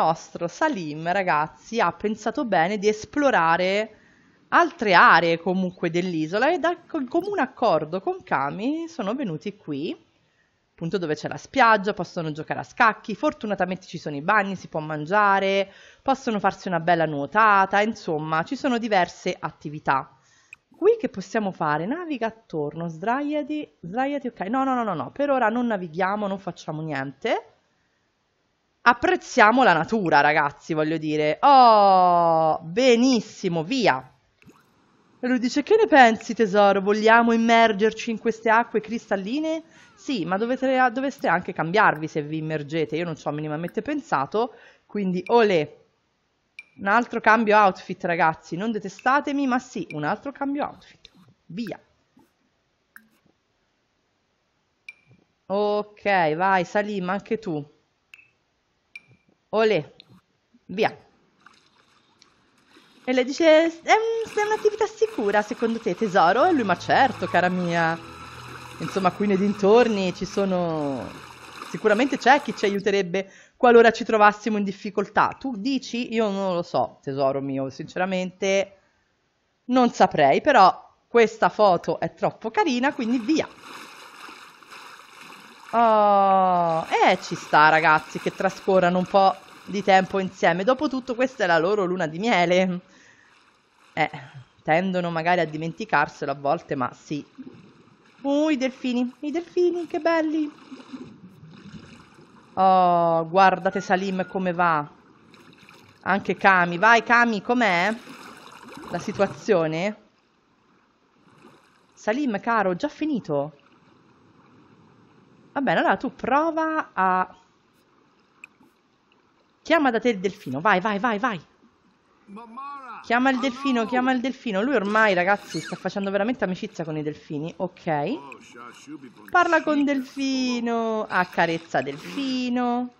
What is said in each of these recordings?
nostro Salim, ragazzi, ha pensato bene di esplorare altre aree comunque dell'isola e da comune accordo con Kami sono venuti qui, appunto dove c'è la spiaggia, possono giocare a scacchi, fortunatamente ci sono i bagni, si può mangiare, possono farsi una bella nuotata, insomma ci sono diverse attività. Qui che possiamo fare? Naviga attorno, sdraiati, sdraiati, ok, no no no no no, per ora non navighiamo, non facciamo niente apprezziamo la natura, ragazzi, voglio dire. Oh, benissimo, via. E lui dice, che ne pensi tesoro? Vogliamo immergerci in queste acque cristalline? Sì, ma dovete, doveste anche cambiarvi se vi immergete. Io non ci ho minimamente pensato, quindi olè. Un altro cambio outfit, ragazzi. Non detestatemi, ma sì, un altro cambio outfit. Via. Ok, vai, Salim, anche tu. Olè, via. E lei dice, è, un, è un'attività sicura secondo te tesoro? E lui, ma certo, cara mia. Insomma, qui nei dintorni ci sono... Sicuramente c'è chi ci aiuterebbe qualora ci trovassimo in difficoltà. Tu dici? Io non lo so, tesoro mio, sinceramente non saprei, però questa foto è troppo carina, quindi via. Oh, eh, ci sta ragazzi che trascorrano un po' di tempo insieme. Dopotutto questa è la loro luna di miele. Eh, tendono magari a dimenticarselo a volte, ma sì. Uh, i delfini, i delfini, che belli. Oh, guardate Salim come va. Anche Kami. Vai Kami, com'è la situazione? Salim, caro, già finito. Va bene, allora tu prova a... Chiama da te il delfino, vai, vai, vai, vai. Chiama il delfino, chiama il delfino. Lui ormai, ragazzi, sta facendo veramente amicizia con i delfini. Ok. Parla con delfino, accarezza delfino,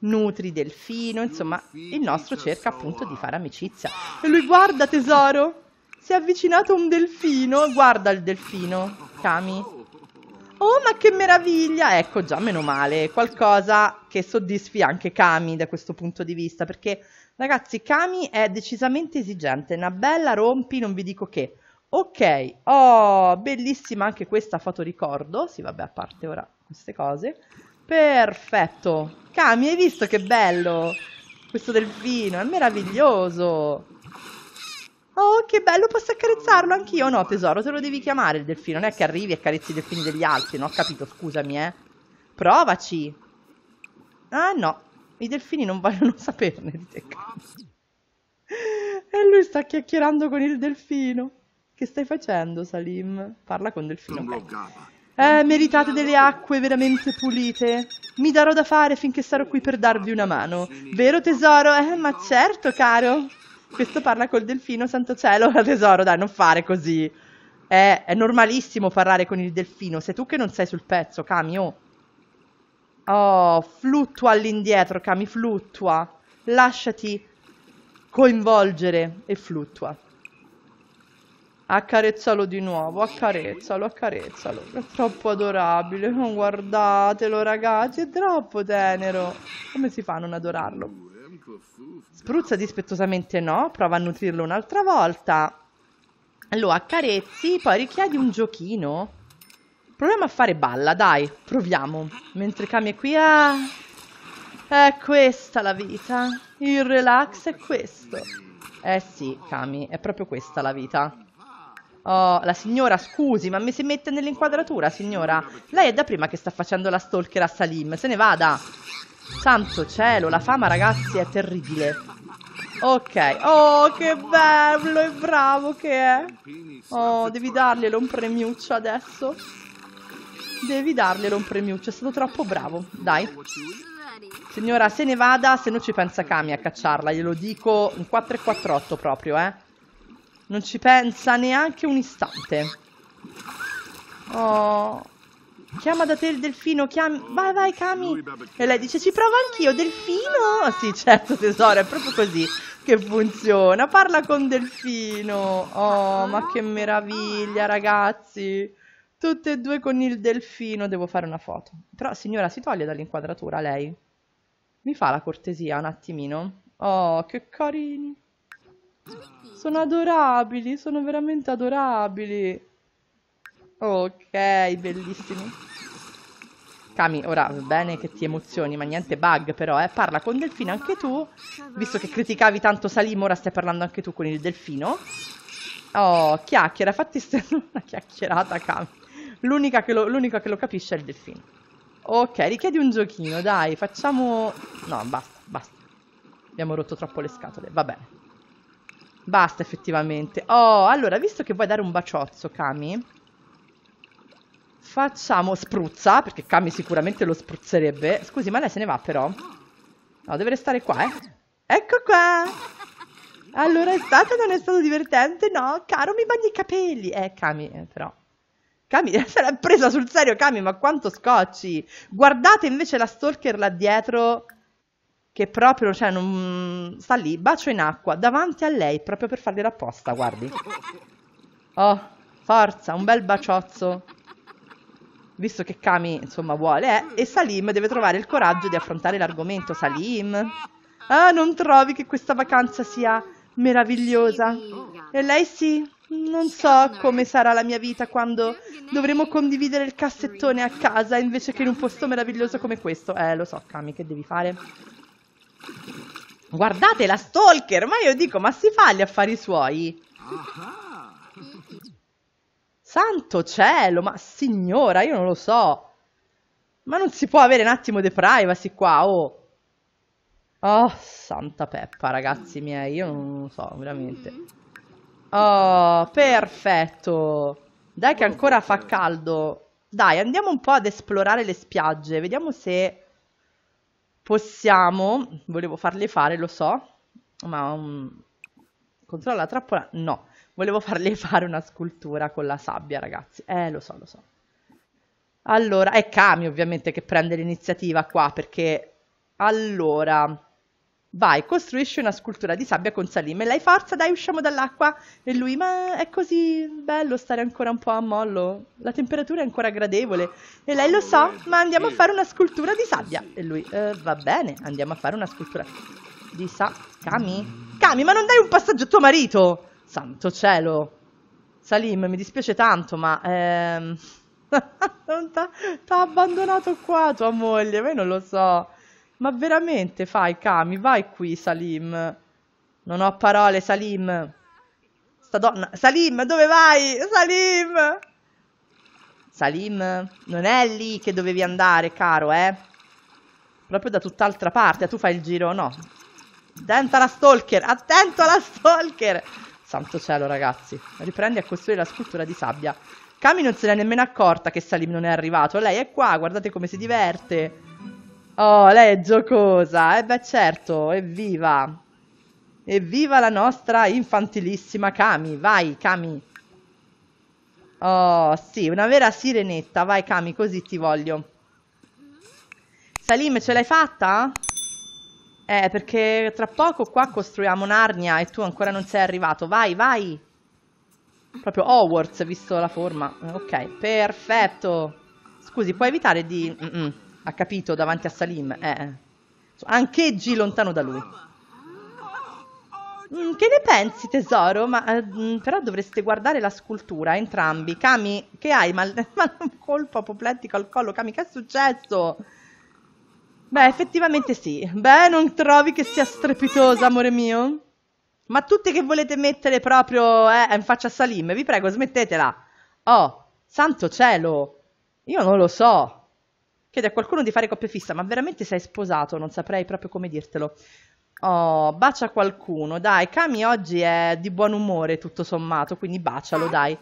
nutri delfino. Insomma, il nostro cerca appunto di fare amicizia. E lui, guarda tesoro, si è avvicinato un delfino. Guarda il delfino, Kami. Oh, ma che meraviglia! Ecco, già meno male, qualcosa che soddisfi anche Kami da questo punto di vista, perché ragazzi, Kami è decisamente esigente, una bella rompi, non vi dico che. Ok, oh, bellissima anche questa ricordo, sì vabbè, a parte ora queste cose. Perfetto, Kami, hai visto che bello questo delfino, è meraviglioso! Oh, che bello, posso accarezzarlo anch'io? No, tesoro, te lo devi chiamare il delfino. Non è che arrivi e carezzi i delfini degli altri, no? capito, scusami, eh. Provaci. Ah, no. I delfini non vogliono saperne di te. E lui sta chiacchierando con il delfino. Che stai facendo, Salim? Parla con delfino. Okay. Eh, meritate delle acque veramente pulite. Mi darò da fare finché sarò qui per darvi una mano. Vero tesoro? Eh, ma certo, caro. Questo parla col delfino, santo cielo, tesoro, dai, non fare così. È, è, normalissimo parlare con il delfino, sei tu che non sei sul pezzo, Kami, oh. Oh, fluttua all'indietro, Kami, fluttua. Lasciati coinvolgere e fluttua. Accarezzalo di nuovo, accarezzalo, accarezzalo. È troppo adorabile, guardatelo ragazzi, è troppo tenero. Come si fa a non adorarlo? Spruzza dispettosamente no, prova a nutrirlo un'altra volta. Lo accarezzi, poi richiedi un giochino. Proviamo a fare balla, dai, proviamo. Mentre Kami è qui, ah, è questa la vita. Il relax è questo. Eh sì, Kami, è proprio questa la vita. Oh, la signora, scusi, ma mi si mette nell'inquadratura, signora? Lei è da prima che sta facendo la stalker a Salim, se ne vada. Santo cielo, la fama ragazzi è terribile. Ok, oh che bello e bravo che è. Oh, devi darglielo un premiuccio adesso. Devi darglielo un premiuccio, è stato troppo bravo. Dai. Signora, se ne vada, se no ci pensa Kami a cacciarla, glielo dico un 448 proprio, eh. Non ci pensa neanche un istante. Oh, Chiama da te il delfino, chiami. Vai, vai, Kami. E lei dice: Ci provo anch'io, delfino. Ah, sì, certo, tesoro, è proprio così che funziona. Parla con delfino. Oh, ma che meraviglia, ragazzi. Tutte e due con il delfino. Devo fare una foto. Però, signora, si toglie dall'inquadratura lei. Mi fa la cortesia un attimino. Oh, che carini. Sono adorabili, sono veramente adorabili. Ok, bellissimi. Kami, ora va bene che ti emozioni, ma niente bug però, eh. Parla con Delfino anche tu. Visto che criticavi tanto Salim, ora stai parlando anche tu con il Delfino. Oh, chiacchiera, fatti una chiacchierata, Kami. L'unica che, che, lo capisce è il Delfino. Ok, richiedi un giochino, dai, facciamo... No, basta, basta. Abbiamo rotto troppo le scatole, va bene. Basta, effettivamente. Oh, allora, visto che vuoi dare un baciozzo, Kami... Facciamo spruzza, perché Kami sicuramente lo spruzzerebbe. Scusi, ma lei se ne va però? No, deve restare qua, eh. Ecco qua! Allora è stato non è stato divertente? No, caro, mi bagni i capelli! Eh, Kami, eh, però... Kami, se l'ha presa sul serio, Kami, ma quanto scocci! Guardate invece la stalker là dietro, che proprio, cioè, non... sta lì, bacio in acqua, davanti a lei, proprio per fargliela apposta, guardi. Oh, forza, un bel baciozzo visto che Kami insomma vuole, eh, e Salim deve trovare il coraggio di affrontare l'argomento. Salim, ah, non trovi che questa vacanza sia meravigliosa? E lei sì, non so come sarà la mia vita quando dovremo condividere il cassettone a casa invece che in un posto meraviglioso come questo. Eh, lo so, Kami, che devi fare? Guardate la stalker, ma io dico, ma si fa gli affari suoi? Ah, ah. Santo cielo, ma signora, io non lo so. Ma non si può avere un attimo di privacy qua, oh. Oh, santa peppa, ragazzi miei, io non lo so, veramente. Oh, perfetto. Dai che ancora fa caldo. Dai, andiamo un po' ad esplorare le spiagge, vediamo se possiamo... Volevo farle fare, lo so, ma... Um, controlla la trappola? No. Volevo farle fare una scultura con la sabbia, ragazzi. Eh, lo so, lo so. Allora, è Kami ovviamente che prende l'iniziativa qua perché... Allora... Vai, costruisci una scultura di sabbia con salime. Lei forza, dai, usciamo dall'acqua. E lui, ma è così bello stare ancora un po' a mollo. La temperatura è ancora gradevole. E lei, lo so, ma andiamo a fare una scultura di sabbia. E lui, eh, va bene, andiamo a fare una scultura di sabbia. Kami? Kami, ma non dai un passaggio a tuo marito? Santo cielo, Salim, mi dispiace tanto, ma... Ehm... ha abbandonato qua tua moglie, ma io non lo so. Ma veramente fai, Kami, vai qui, Salim. Non ho parole, Salim. Sta donna... Salim, dove vai? Salim! Salim, non è lì che dovevi andare, caro, eh? Proprio da tutt'altra parte. Tu fai il giro, no. Attento alla stalker, attento alla stalker! Santo cielo, ragazzi. Riprendi a costruire la scultura di sabbia. Kami non se l'è nemmeno accorta che Salim non è arrivato. Lei è qua, guardate come si diverte. Oh, lei è giocosa. Eh beh, certo, evviva. Evviva la nostra infantilissima Kami. Vai, Kami. Oh, sì, una vera sirenetta. Vai, Kami, così ti voglio. Salim, ce l'hai fatta? Eh, perché tra poco qua costruiamo Narnia e tu ancora non sei arrivato. Vai, vai. Proprio Hogwarts, visto la forma. Ok, perfetto. Scusi, puoi evitare di... Mm -mm. Ha capito, davanti a Salim. Eh. eh. Ancheggi lontano da lui. Mm, che ne pensi, tesoro? Ma, eh, mm, però dovreste guardare la scultura, entrambi. Cami, che hai? Ma, ma colpo apoplettico al collo. Cami, che è successo? Beh, effettivamente sì. Beh, non trovi che sia strepitosa, amore mio? Ma tutte che volete mettere proprio eh, in faccia a Salim, vi prego, smettetela. Oh, santo cielo, io non lo so. Chiede a qualcuno di fare coppia fissa, ma veramente sei sposato, non saprei proprio come dirtelo. Oh, bacia qualcuno, dai, Kami oggi è di buon umore tutto sommato, quindi bacialo, dai.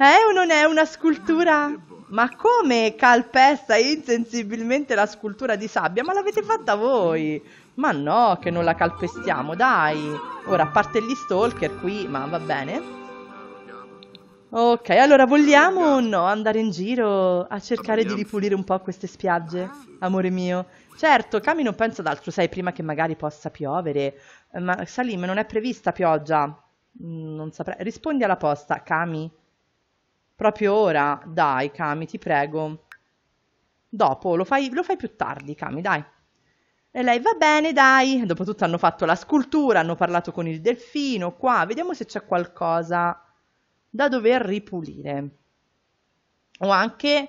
È eh, o non è una scultura? Ma come calpesta insensibilmente la scultura di sabbia? Ma l'avete fatta voi! Ma no, che non la calpestiamo, dai! Ora, a parte gli stalker qui, ma va bene. Ok, allora vogliamo o no andare in giro a cercare di ripulire un po' queste spiagge, amore mio? Certo, Cami non pensa ad altro, sai, prima che magari possa piovere. Ma Salim, non è prevista pioggia. Mm, non saprei. Rispondi alla posta, Cami. Proprio ora? Dai, Kami, ti prego. Dopo, lo fai, lo fai più tardi, Kami, dai. E lei, va bene, dai. Dopotutto hanno fatto la scultura, hanno parlato con il delfino, qua. Vediamo se c'è qualcosa da dover ripulire. O anche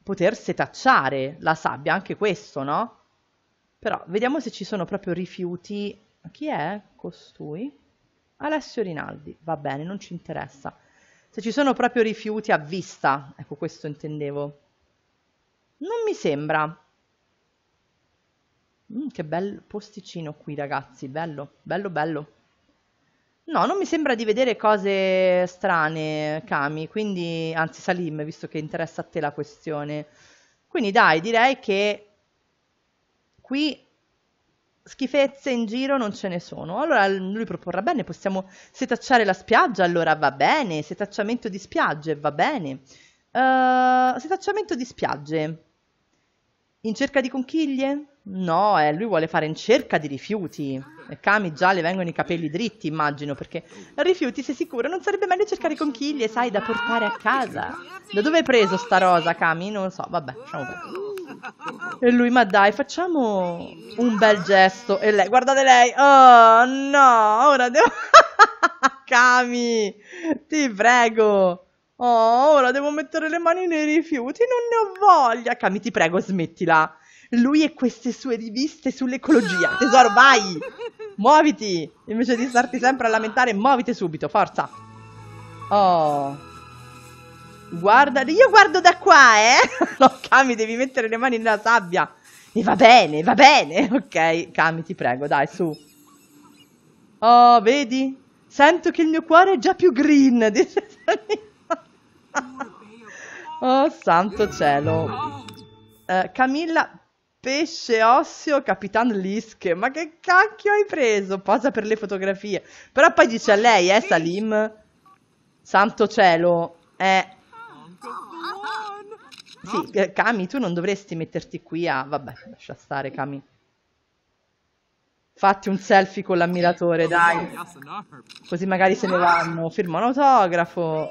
poter setacciare la sabbia, anche questo, no? Però vediamo se ci sono proprio rifiuti. Chi è costui? Alessio Rinaldi, va bene, non ci interessa se ci sono proprio rifiuti a vista, ecco questo intendevo. Non mi sembra. Mm, che bel posticino qui ragazzi, bello, bello, bello. No, non mi sembra di vedere cose strane, Kami, quindi, anzi Salim, visto che interessa a te la questione. Quindi dai, direi che qui schifezze in giro non ce ne sono. Allora lui proporrà bene, possiamo setacciare la spiaggia, allora va bene, setacciamento di spiagge, va bene. Uh, setacciamento di spiagge. In cerca di conchiglie? No, eh, lui vuole fare in cerca di rifiuti. E Kami già le vengono i capelli dritti, immagino, perché rifiuti sei sicuro, non sarebbe meglio cercare conchiglie, sai, da portare a casa. Da dove hai preso sta rosa, Kami? Non lo so, vabbè, facciamo perdere. E lui, ma dai, facciamo un bel gesto. E lei, guardate lei, oh no, ora devo... Kami, ti prego. Oh, ora devo mettere le mani nei rifiuti, non ne ho voglia. Cami, ti prego, smettila. Lui e queste sue riviste sull'ecologia. Tesoro, vai! Muoviti! Invece di starti sempre a lamentare, muoviti subito, forza! Oh. Guarda, io guardo da qua, eh! No, Cami, devi mettere le mani nella sabbia. E va bene, va bene. Ok, Cami, ti prego, dai, su. Oh, vedi? Sento che il mio cuore è già più green. Dice oh, santo cielo. Uh, Camilla Pesce Osseo, Capitan Lisk. Ma che cacchio hai preso? Posa per le fotografie. Però poi dice a lei, eh, Salim? Santo cielo. Eh. Sì, eh, Cami, tu non dovresti metterti qui a... Vabbè, lascia stare, Cami. Fatti un selfie con l'ammiratore, dai. Così magari se ne vanno. Firma un autografo.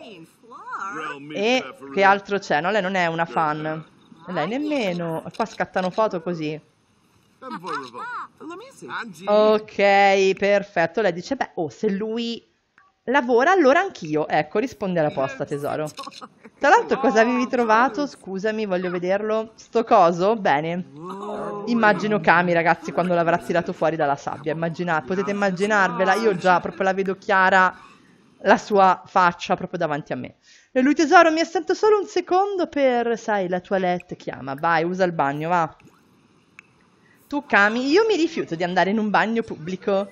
E che altro c'è? No, lei non è una fan. Lei nemmeno. Qua scattano foto così. Ok, perfetto. Lei dice, beh, oh, se lui lavora, allora anch'io. Ecco, risponde alla posta, tesoro. Tra l'altro, cosa avevi trovato? Scusami, voglio vederlo. Sto coso? Bene. Oh. Immagino Kami, ragazzi, quando l'avrà tirato fuori dalla sabbia. Immagina potete immaginarvela? Io già proprio la vedo chiara, la sua faccia proprio davanti a me. E lui tesoro mi assento solo un secondo per, sai, la toilette chiama, vai, usa il bagno, va. Tu Cami, io mi rifiuto di andare in un bagno pubblico.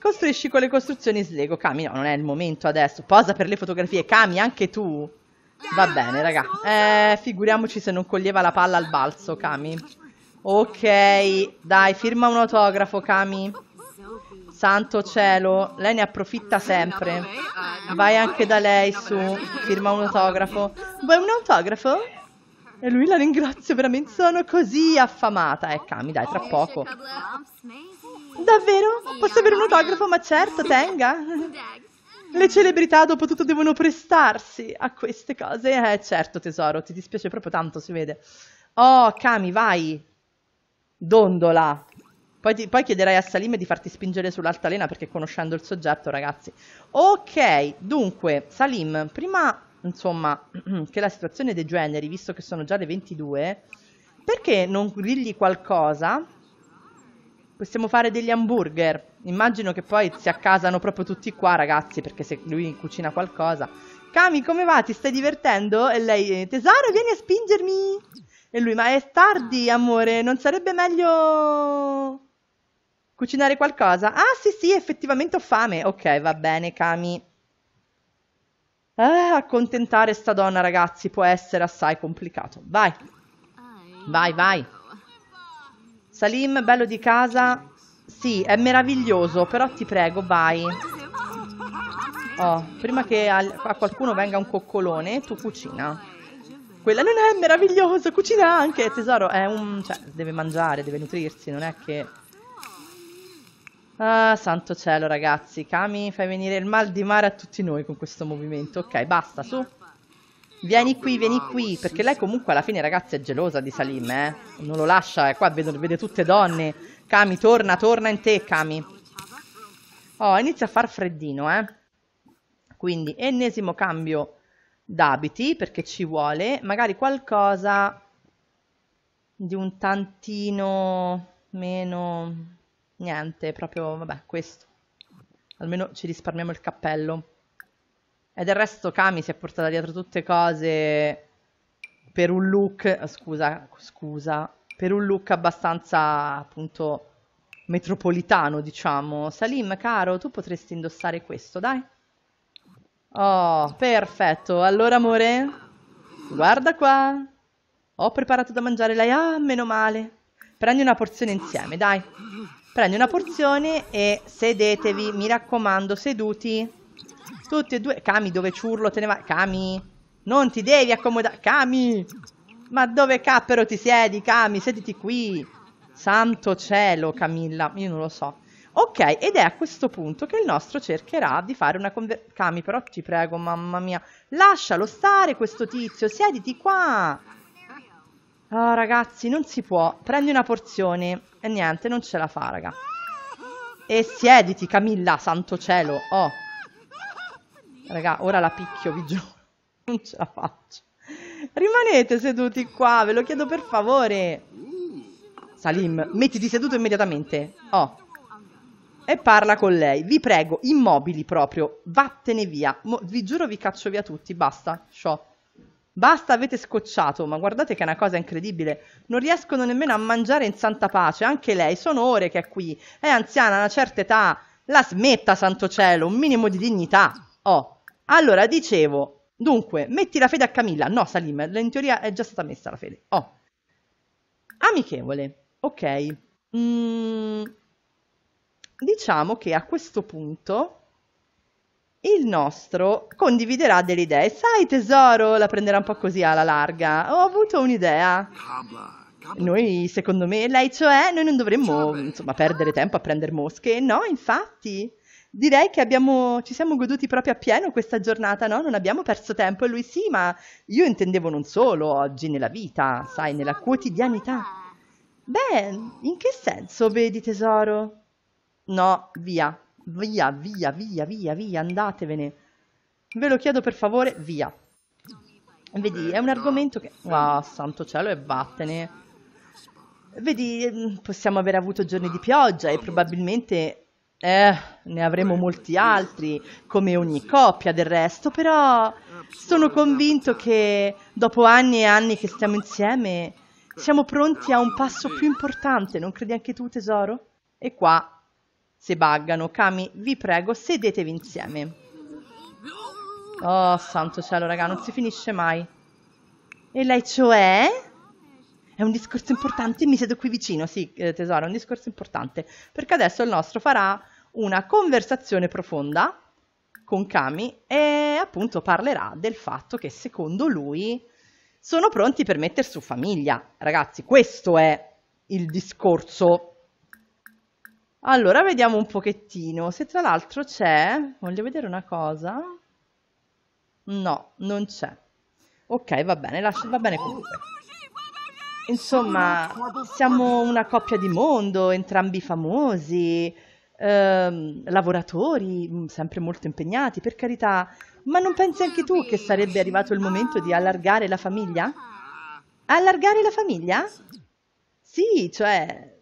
Costruisci con le costruzioni slego, Cami, no, non è il momento adesso, posa per le fotografie, Cami, anche tu. Va bene, raga, eh, figuriamoci se non coglieva la palla al balzo, Cami. Ok, dai, firma un autografo, Cami. Santo cielo, lei ne approfitta sempre. Ah, vai anche da lei su, firma un autografo. Vuoi un autografo? E lui la ringrazio veramente, sono così affamata. Eh, Cami, dai, tra poco. Davvero? Posso avere un autografo? Ma certo, tenga. Mm. Le celebrità dopo tutto devono prestarsi a queste cose. Eh, certo, tesoro, ti dispiace proprio tanto, si vede. Oh, Cami, vai. Dondola. Poi, ti, poi chiederai a Salim di farti spingere sull'altalena perché conoscendo il soggetto, ragazzi. Ok, dunque, Salim, prima insomma che la situazione degeneri, visto che sono già le 22, perché non grigli qualcosa? Possiamo fare degli hamburger. Immagino che poi si accasano proprio tutti qua, ragazzi, perché se lui cucina qualcosa. Kami, come va? Ti stai divertendo? E lei, eh, tesoro, vieni a spingermi! E lui, ma è tardi, amore, non sarebbe meglio... Cucinare qualcosa? Ah, sì, sì, effettivamente ho fame. Ok, va bene, Kami. Ah, accontentare sta donna, ragazzi, può essere assai complicato. Vai. Vai, vai. Salim, bello di casa. Sì, è meraviglioso, però ti prego, vai. Oh, prima che al, a qualcuno venga un coccolone, tu cucina. Quella non è meravigliosa, cucina anche, tesoro. È un... cioè, deve mangiare, deve nutrirsi, non è che... Ah, santo cielo, ragazzi. Kami, fai venire il mal di mare a tutti noi con questo movimento. Ok, basta, su. Vieni qui, vieni qui, perché lei comunque alla fine, ragazzi, è gelosa di Salim, eh. Non lo lascia, eh. qua vedo, vede tutte donne. Kami, torna, torna in te, Kami. Oh, inizia a far freddino, eh. Quindi, ennesimo cambio d'abiti, perché ci vuole. Magari qualcosa di un tantino meno niente, proprio, vabbè, questo. Almeno ci risparmiamo il cappello. E del resto Kami si è portata dietro tutte cose per un look, scusa, scusa, per un look abbastanza, appunto, metropolitano, diciamo. Salim, caro, tu potresti indossare questo, dai. Oh, perfetto. Allora, amore, guarda qua. Ho preparato da mangiare lei. Ah, meno male. Prendi una porzione insieme, dai. Prendi una porzione e sedetevi, mi raccomando, seduti. Tutti e due. Kami, dove ciurlo te ne va? Kami, non ti devi accomodare. Kami! ma dove cappero ti siedi, Kami? Sediti qui. Santo cielo, Camilla, io non lo so. Ok, ed è a questo punto che il nostro cercherà di fare una conversazione. Kami, però ti prego, mamma mia, lascialo stare questo tizio, siediti qua. Oh, ragazzi, non si può. Prendi una porzione. E niente, non ce la fa, raga. E siediti, Camilla, santo cielo. Oh. Raga, ora la picchio, vi giuro. Non ce la faccio. Rimanete seduti qua, ve lo chiedo per favore. Salim, mettiti seduto immediatamente. Oh. E parla con lei. Vi prego, immobili proprio. Vattene via. Mo vi giuro vi caccio via tutti, basta. Ciao. Basta, avete scocciato, ma guardate che è una cosa incredibile. Non riescono nemmeno a mangiare in santa pace, anche lei, sono ore che è qui, è anziana, ha una certa età, la smetta, santo cielo, un minimo di dignità. Oh, allora dicevo, dunque, metti la fede a Camilla. No, Salim, in teoria è già stata messa la fede. Oh. Amichevole, ok. Mm, diciamo che a questo punto il nostro condividerà delle idee. Sai tesoro, la prenderà un po' così alla larga. Ho avuto un'idea. Noi, secondo me, lei cioè, noi non dovremmo insomma, perdere tempo a prendere mosche. No, infatti, direi che abbiamo, ci siamo goduti proprio a pieno questa giornata, no? Non abbiamo perso tempo. E lui sì, ma io intendevo non solo oggi nella vita, sai, nella quotidianità. Beh, in che senso vedi tesoro? No, via, Via, via, via, via, via, andatevene. Ve lo chiedo per favore, via. Vedi, è un argomento che... Ah, santo cielo, e vattene. Vedi, possiamo aver avuto giorni di pioggia e probabilmente eh, ne avremo molti altri, come ogni coppia del resto, però sono convinto che dopo anni e anni che stiamo insieme siamo pronti a un passo più importante, non credi anche tu tesoro? E qua se baggano, Kami, vi prego, sedetevi insieme. Oh, santo cielo, raga, non si finisce mai. E lei cioè? È un discorso importante, mi siedo qui vicino, sì, eh, tesoro, è un discorso importante. Perché adesso il nostro farà una conversazione profonda con Kami e appunto parlerà del fatto che secondo lui sono pronti per mettere su famiglia. Ragazzi, questo è il discorso allora, vediamo un pochettino. Se tra l'altro c'è, voglio vedere una cosa. No, non c'è. Ok, va bene, lascia, va bene comunque. Insomma, siamo una coppia di mondo, entrambi famosi, ehm, lavoratori, mm, sempre molto impegnati, per carità. Ma non pensi anche tu che sarebbe arrivato il momento di allargare la famiglia? Allargare la famiglia? Sì, cioè,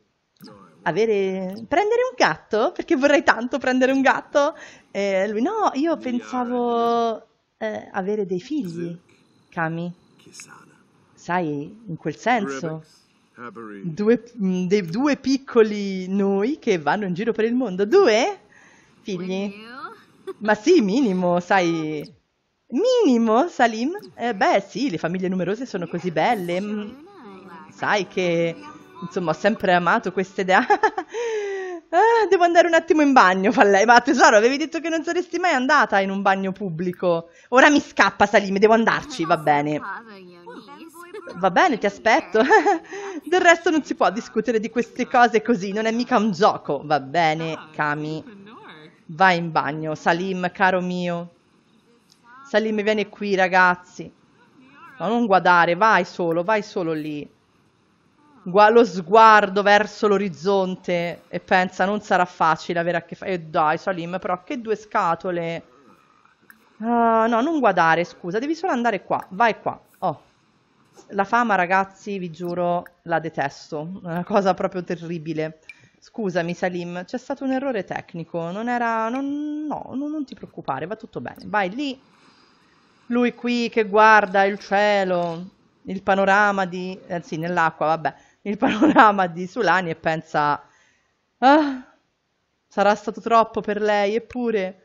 avere, prendere un gatto, perché vorrei tanto prendere un gatto. E lui, no, io pensavo eh, avere dei figli, Kami. Sai, in quel senso. Due, mm, dei due piccoli noi che vanno in giro per il mondo. Due figli? Ma sì, minimo, sai. Minimo, Salim? Eh, beh, sì, le famiglie numerose sono così belle. Mm, sai che insomma, ho sempre amato questa idea. ah, devo andare un attimo in bagno, fa lei. Ma tesoro, avevi detto che non saresti mai andata in un bagno pubblico. Ora mi scappa, Salim, devo andarci, va bene. Va bene, ti aspetto. Del resto non si può discutere di queste cose così, non è mica un gioco. Va bene, Kami. Vai in bagno, Salim, caro mio. Salim, vieni qui, ragazzi. No, non guardare, vai solo, vai solo lì gu- lo sguardo verso l'orizzonte e pensa non sarà facile avere a che fare. E dai, Salim, però che due scatole. Uh, no, non guardare, scusa, devi solo andare qua. Vai qua. Oh. La fama, ragazzi, vi giuro, la detesto. È una cosa proprio terribile. Scusami, Salim, c'è stato un errore tecnico. Non era... Non, no, non, non ti preoccupare, va tutto bene. Vai lì. Lui qui che guarda il cielo, il panorama di... Eh, sì, nell'acqua, vabbè il panorama di Sulani e pensa, ah, sarà stato troppo per lei, eppure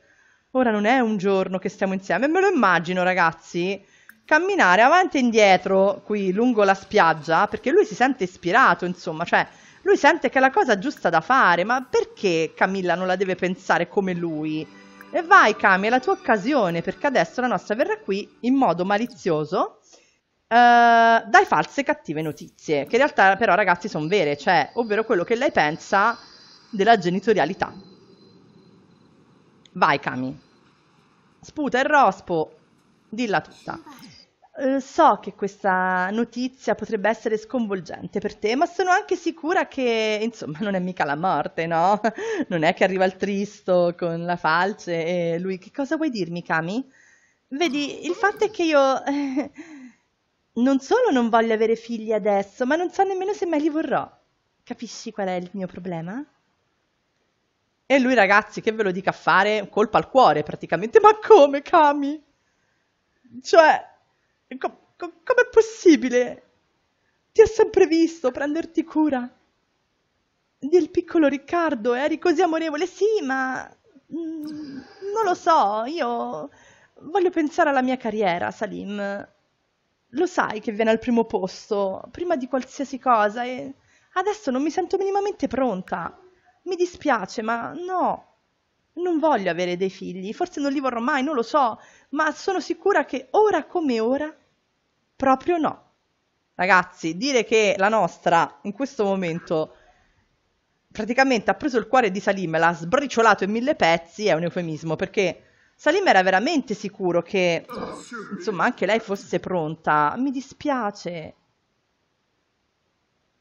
ora non è un giorno che stiamo insieme. Me lo immagino, ragazzi, camminare avanti e indietro qui lungo la spiaggia, perché lui si sente ispirato, insomma, cioè lui sente che è la cosa giusta da fare, ma perché Camilla non la deve pensare come lui? E vai Cami, è la tua occasione, perché adesso la nostra verrà qui in modo malizioso eh, dai false cattive notizie, che in realtà però ragazzi sono vere, cioè, ovvero quello che lei pensa della genitorialità. Vai Cami, sputa il rospo, dilla tutta. Eh, so che questa notizia potrebbe essere sconvolgente per te, ma sono anche sicura che, insomma, non è mica la morte, no? Non è che arriva il tristo con la falce e lui, che cosa vuoi dirmi, Kami? Vedi, il fatto è che io... Eh, non solo non voglio avere figli adesso, ma non so nemmeno se mai li vorrò. Capisci qual è il mio problema? E lui, ragazzi, che ve lo dica a fare, colpa al cuore praticamente. Ma come, Kami? Cioè, com- com- com'è possibile? Ti ho sempre visto prenderti cura del piccolo Riccardo, eri così amorevole. Sì, ma mm, non lo so, io voglio pensare alla mia carriera, Salim lo sai che viene al primo posto, prima di qualsiasi cosa, e adesso non mi sento minimamente pronta. Mi dispiace, ma no, non voglio avere dei figli, forse non li vorrò mai, non lo so, ma sono sicura che ora come ora, proprio no. Ragazzi, dire che la nostra in questo momento praticamente ha preso il cuore di Salim l'ha sbriciolato in mille pezzi è un eufemismo perché Salim era veramente sicuro che, insomma, anche lei fosse pronta. Mi dispiace.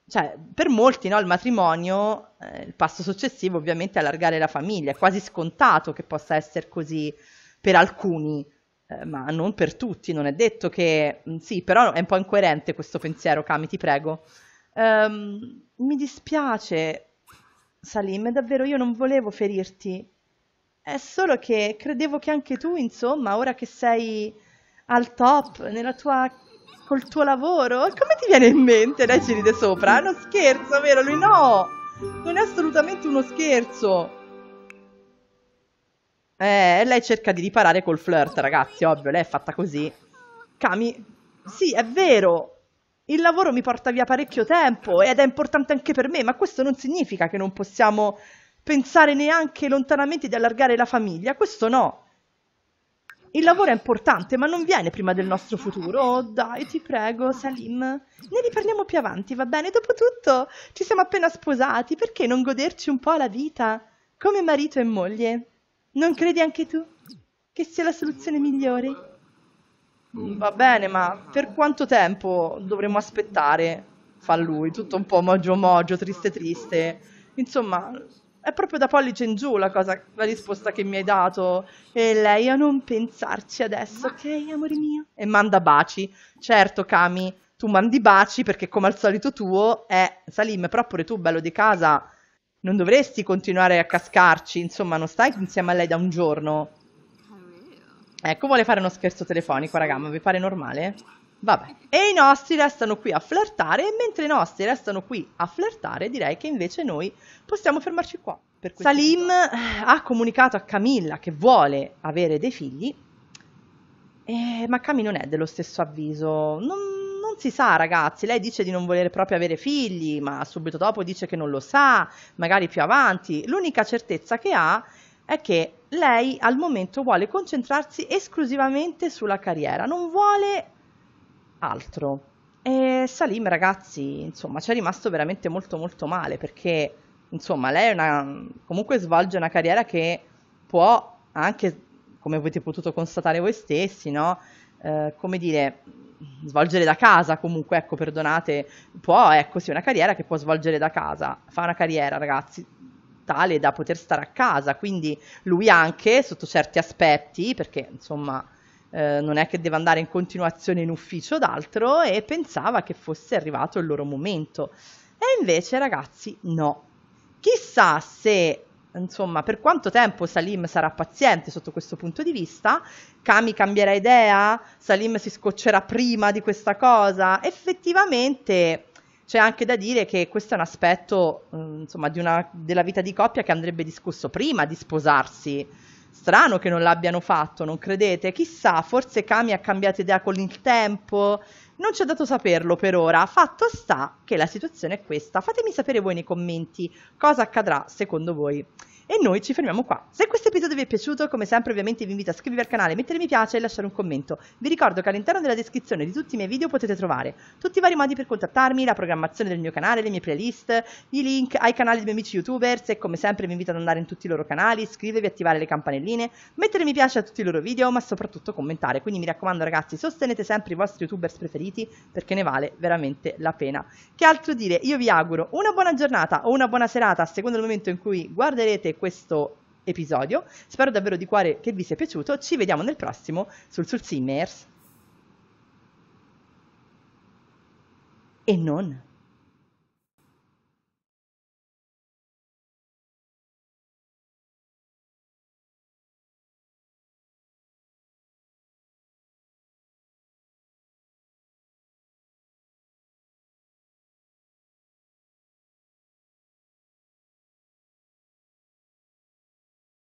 Cioè, per molti no, il matrimonio, eh, il passo successivo ovviamente è allargare la famiglia, è quasi scontato che possa essere così per alcuni, eh, ma non per tutti, non è detto che... Mm, sì, però è un po' incoerente questo pensiero, Kami, ti prego. Um, mi dispiace, Salim, davvero io non volevo ferirti. È solo che credevo che anche tu, insomma, ora che sei al top nella tua col tuo lavoro, come ti viene in mente? Lei ci ride sopra. È uno scherzo, vero? Lui no. Non è assolutamente uno scherzo. Eh, lei cerca di riparare col flirt, ragazzi, ovvio, lei è fatta così. Cami, sì, è vero. Il lavoro mi porta via parecchio tempo ed è importante anche per me, ma questo non significa che non possiamo pensare neanche lontanamente di allargare la famiglia, questo no. Il lavoro è importante, ma non viene prima del nostro futuro. Oh, dai, ti prego, Salim. Ne riparliamo più avanti, va bene? Dopotutto, ci siamo appena sposati, perché non goderci un po' la vita? Come marito e moglie. Non credi anche tu che sia la soluzione migliore? Va bene, ma per quanto tempo dovremo aspettare? Fa lui, tutto un po' mogio mogio, triste triste. Insomma, è proprio da pollice in giù la, cosa, la risposta che mi hai dato. E lei, a non pensarci adesso, ok, amore mio? E manda baci. Certo, Kami, tu mandi baci perché come al solito tuo è Salim, però pure tu, bello di casa, non dovresti continuare a cascarci, insomma, non stai insieme a lei da un giorno. Ecco, vuole fare uno scherzo telefonico, raga, ma vi pare normale? Vabbè, e i nostri restano qui a flirtare e mentre i nostri restano qui a flirtare direi che invece noi possiamo fermarci qua. Salim ha comunicato a Camilla che vuole avere dei figli, eh, ma Camilla non è dello stesso avviso, non, si sa, ragazzi. Lei dice di non volere proprio avere figli, ma subito dopo dice che non lo sa, magari più avanti. L'unica certezza che ha è che lei al momento vuole concentrarsi esclusivamente sulla carriera, non vuole altro. E Salim, ragazzi, insomma, ci è rimasto veramente molto molto male perché, insomma, lei è una, comunque svolge una carriera che può anche, come avete potuto constatare voi stessi, no? Eh, come dire, svolgere da casa comunque, ecco, perdonate, può, ecco, sì, una carriera che può svolgere da casa. Fa una carriera, ragazzi, tale da poter stare a casa, quindi lui anche, sotto certi aspetti, perché, insomma eh, non è che deve andare in continuazione in ufficio d'altro e pensava che fosse arrivato il loro momento. E invece ragazzi no. Chissà se insomma, per quanto tempo Salim sarà paziente sotto questo punto di vista, Kami cambierà idea, Salim si scoccerà prima di questa cosa, effettivamente c'è anche da dire che questo è un aspetto, mm, insomma, una, della vita di coppia che andrebbe discusso prima di sposarsi Strano che non l'abbiano fatto, non credete? Chissà, forse Kami ha cambiato idea con il tempo. Non ci è dato saperlo per ora. Fatto sta che la situazione è questa. Fatemi sapere voi nei commenti cosa accadrà secondo voi. E noi ci fermiamo qua. Se questo episodio vi è piaciuto, come sempre ovviamente vi invito a iscrivervi al canale, mettere mi piace e lasciare un commento. Vi ricordo che all'interno della descrizione di tutti i miei video potete trovare tutti i vari modi per contattarmi, la programmazione del mio canale, le mie playlist, i link ai canali dei miei amici youtubers e come sempre vi invito ad andare in tutti i loro canali, iscrivervi, attivare le campanelline, mettere mi piace a tutti i loro video, ma soprattutto commentare. Quindi mi raccomando ragazzi, sostenete sempre i vostri youtubers preferiti perché ne vale veramente la pena. Che altro dire? Io vi auguro una buona giornata o una buona serata a secondo il momento in cui guarderete questo episodio. Spero davvero di cuore che vi sia piaciuto. Ci vediamo nel prossimo sul Sul Simmers. E non.